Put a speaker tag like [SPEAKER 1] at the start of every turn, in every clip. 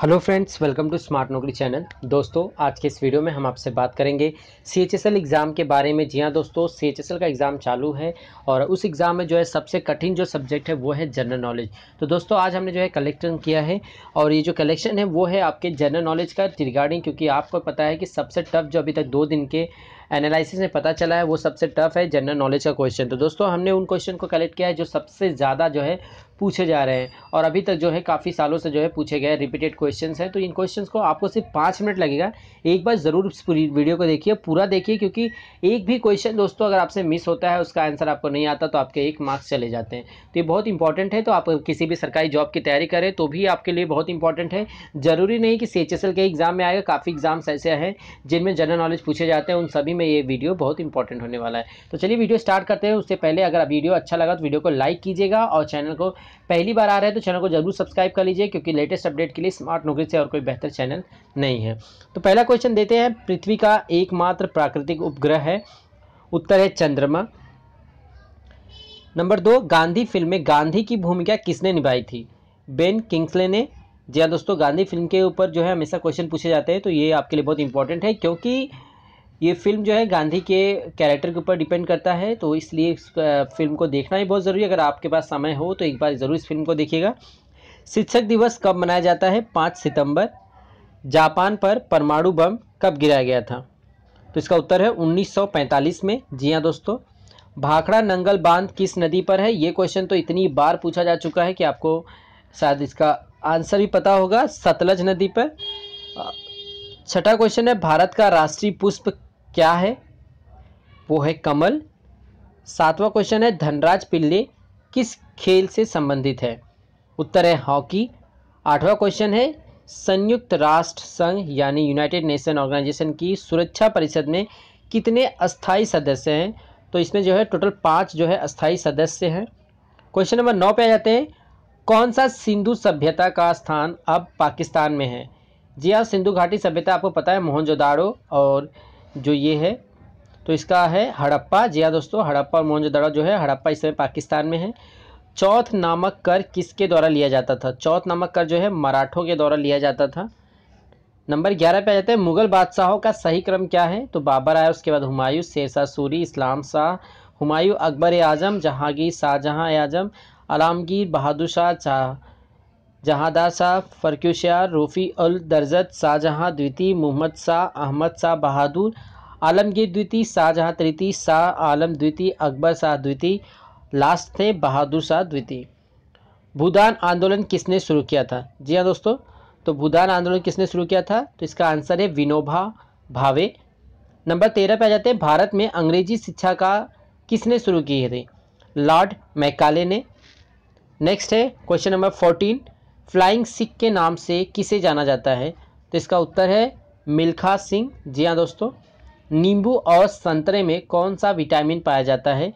[SPEAKER 1] hello friends welcome to smart Naukri channel दोस्तों आज के इस वीडियो में हम आपसे बात करेंगे C H S L exam के बारे में जी हाँ दोस्तों सी एच एस एल का एग्ज़ाम चालू है और उस एग्ज़ाम में जो है सबसे कठिन जो सब्जेक्ट है वो है जनरल नॉलेज तो दोस्तों आज हमने जो है कलेक्शन किया है और ये जो कलेक्शन है वो है आपके जनरल नॉलेज का रिगार्डिंग क्योंकि आपको पता है कि सबसे टफ जो अभी तक दो दिन के एनालिसिस में पता चला है वो सबसे टफ है जनरल नॉलेज का क्वेश्चन तो दोस्तों हमने उन क्वेश्चन को कलेक्ट किया है जो सबसे ज़्यादा जो है पूछे जा रहे हैं और अभी तक जो है काफ़ी सालों से जो है पूछे गए रिपीटेड क्वेश्चन हैं तो इन क्वेश्चन को आपको सिर्फ पाँच मिनट लगेगा एक बार ज़रूर पूरी वीडियो को देखिए पूरा देखिए क्योंकि एक भी क्वेश्चन दोस्तों अगर आपसे मिस होता है उसका आंसर आपको नहीं आता तो आपके एक मार्क्स चले जाते हैं तो ये बहुत इंपॉर्टेंट है तो आप किसी भी सरकारी जॉब की तैयारी करें तो भी आपके लिए बहुत इंपॉर्टेंट है ज़रूरी नहीं कि सी के एग्ज़ाम में आएगा काफ़ी एग्ज़ाम्स ऐसे हैं जिनमें जनरल नॉलेज पूछे जाते हैं उन सभी में ये वीडियो बहुत इंपॉर्टेंट होने वाला है तो चलिए वीडियो स्टार्ट करते हैं उससे पहले अगर वीडियो अच्छा लगा तो वीडियो को लाइक कीजिएगा और चैनल को पहली बार आ रहा है तो चैनल को जरूर सब्सक्राइब कर लीजिए क्योंकि लेटेस्ट अपडेट के लिए स्मार्ट नौकरी से और कोई बेहतर चैनल नहीं है तो पहला क्वेश्चन देते हैं पृथ्वी का एकमात्र प्राकृतिक उपग्रह है उत्तर है चंद्रमा नंबर दो गांधी फिल्म में गांधी की भूमिका किसने निभाई थी बेन किंग्सले ने जी हाँ दोस्तों गांधी फिल्म के ऊपर जो है हमेशा क्वेश्चन पूछे जाते हैं तो ये आपके लिए बहुत इंपॉर्टेंट है क्योंकि ये फिल्म जो है गांधी के कैरेक्टर के ऊपर डिपेंड करता है तो इसलिए इस फिल्म को देखना ही बहुत ज़रूरी है अगर आपके पास समय हो तो एक बार ज़रूर इस फिल्म को देखिएगा शिक्षक दिवस कब मनाया जाता है पाँच सितंबर जापान पर परमाणु बम कब गिराया गया था तो इसका उत्तर है 1945 में जी हाँ दोस्तों भाखड़ा नंगल बांध किस नदी पर है ये क्वेश्चन तो इतनी बार पूछा जा चुका है कि आपको शायद इसका आंसर भी पता होगा सतलज नदी पर छठा क्वेश्चन है भारत का राष्ट्रीय पुष्प क्या है वो है कमल सातवां क्वेश्चन है धनराज पिल्ले किस खेल से संबंधित है उत्तर है हॉकी आठवां क्वेश्चन है संयुक्त राष्ट्र संघ यानी यूनाइटेड नेशन ऑर्गेनाइजेशन की सुरक्षा परिषद में कितने अस्थाई सदस्य हैं तो इसमें जो है टोटल पाँच जो है अस्थाई सदस्य हैं क्वेश्चन नंबर नौ पे आ जाते हैं कौन सा सिंधु सभ्यता का स्थान अब पाकिस्तान में है जी हाँ सिंधु घाटी सभ्यता आपको पता है मोहनजोदाड़ो और जो ये है तो इसका है हड़प्पा जी हाँ दोस्तों हड़प्पा और मोहनजोदड़ो जो है हड़प्पा इस समय पाकिस्तान में है चौथ नामक कर किसके द्वारा लिया जाता था चौथ नामक कर जो है मराठों के द्वारा लिया जाता था नंबर ग्यारह पे आ जाता है मुगल बादशाहों का सही क्रम क्या है तो बाबर आया उसके बाद हुमायूं शेरशाह सूरी इस्लाम शाह हुमायूं अकबर आजम जहांगीर शाहजहाँ आजम आलमगीर बहादुर शाह जहादा शाह फर्रुखशाह रूफ़ी अल दरजत शाहजहाँ द्वितीय मोहम्मद शाह अहमद शाह बहादुर आलमगीर द्वितीय शाहजहाँ तृतीय शाह आलम द्वितीय अकबर शाह द्वितीय लास्ट थे बहादुर शाह द्वितीय भूदान आंदोलन किसने शुरू किया था जी हाँ दोस्तों तो भूदान आंदोलन किसने शुरू किया था तो इसका आंसर है विनोबा भावे नंबर तेरह पे आ जाते हैं भारत में अंग्रेजी शिक्षा का किसने शुरू की थी लॉर्ड मैकाले ने नेक्स्ट है question number fourteen flying Sikh के नाम से किसे जाना जाता है तो इसका उत्तर है मिल्खा सिंह जी हाँ दोस्तों नींबू और संतरे में कौन सा विटामिन पाया जाता है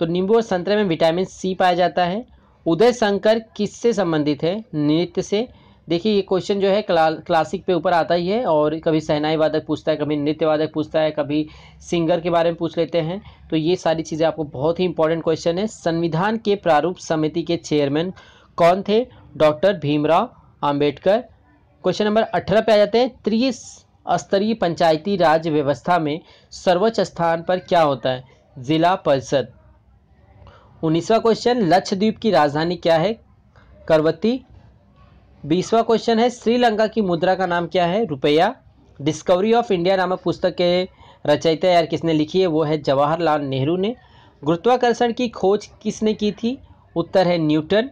[SPEAKER 1] तो नींबू और संतरे में विटामिन सी पाया जाता है उदय शंकर किससे संबंधित है नृत्य से देखिए ये क्वेश्चन जो है क्ला क्लासिक पे ऊपर आता ही है और कभी सहनाई वादक पूछता है कभी नृत्य वादक पूछता है कभी सिंगर के बारे में पूछ लेते हैं तो ये सारी चीज़ें आपको बहुत ही इंपॉर्टेंट क्वेश्चन है संविधान के प्रारूप समिति के चेयरमैन कौन थे doctor Bhimrao Ambedkar question number अठारह पे आ जाते हैं त्रिस्तरीय स्तरीय पंचायती राज व्यवस्था में सर्वोच्च स्थान पर क्या होता है जिला परिषद उन्नीसवा क्वेश्चन लक्षद्वीप की राजधानी क्या है करवती बीसवा क्वेश्चन है श्रीलंका की मुद्रा का नाम क्या है रुपया डिस्कवरी ऑफ इंडिया नामक पुस्तक के रचयिता यार किसने लिखी है वो है जवाहरलाल नेहरू ने गुरुत्वाकर्षण की खोज किसने की थी उत्तर है न्यूटन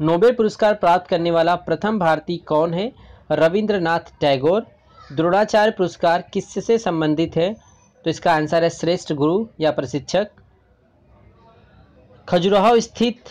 [SPEAKER 1] नोबेल पुरस्कार प्राप्त करने वाला प्रथम भारतीय कौन है रविंद्रनाथ टैगोर द्रोणाचार्य पुरस्कार किससे संबंधित है तो इसका आंसर है श्रेष्ठ गुरु या प्रशिक्षक खजुराहो स्थित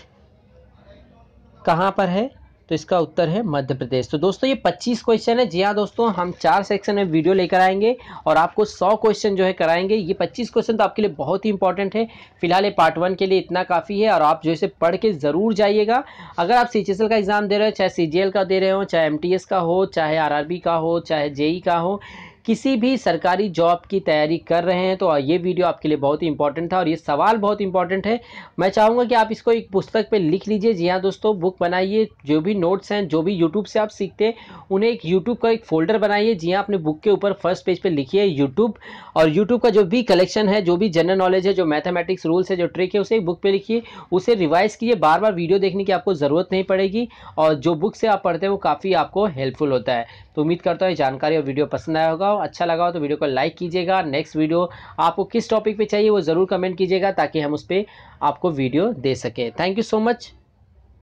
[SPEAKER 1] कहाँ पर है तो इसका उत्तर है मध्य प्रदेश तो दोस्तों ये 25 क्वेश्चन है जी हाँ दोस्तों हम चार सेक्शन में वीडियो लेकर आएंगे और आपको 100 क्वेश्चन जो है कराएंगे ये 25 क्वेश्चन तो आपके लिए बहुत ही इंपॉर्टेंट है फिलहाल ये पार्ट वन के लिए इतना काफ़ी है और आप जो इसे पढ़ के ज़रूर जाइएगा अगर आप सी का एग्ज़ाम दे रहे हो चाहे सी का दे रहे हो चाहे एम का हो चाहे आर का हो चाहे जेई e का हो किसी भी सरकारी जॉब की तैयारी कर रहे हैं तो ये वीडियो आपके लिए बहुत ही इंपॉर्टेंट था और ये सवाल बहुत इंपॉर्टेंट है मैं चाहूँगा कि आप इसको एक पुस्तक पर लिख लीजिए जी हाँ दोस्तों बुक बनाइए जो भी नोट्स हैं जो भी यूट्यूब से आप सीखते हैं उन्हें एक यूट्यूब का एक फोल्डर बनाइए जी हाँ अपने बुक के ऊपर फर्स्ट पेज पर लिखिए यूट्यूब और यूट्यूब का जो भी कलेक्शन है जो भी जनरल नॉलेज है जो मैथमेटिक्स रूल्स है जो ट्रिक है उसे एक बुक पर लिखिए उसे रिवाइज कीजिए बार बार वीडियो देखने की आपको ज़रूरत नहीं पड़ेगी और जो बुक से आप पढ़ते हैं वो काफ़ी आपको हेल्पफुल होता है तो उम्मीद करता हूँ जानकारी और वीडियो पसंद आया होगा अच्छा लगा हो तो वीडियो को लाइक कीजिएगा नेक्स्ट वीडियो आपको किस टॉपिक पे चाहिए वो ज़रूर कमेंट कीजिएगा ताकि हम उस पर आपको वीडियो दे सकें थैंक यू सो मच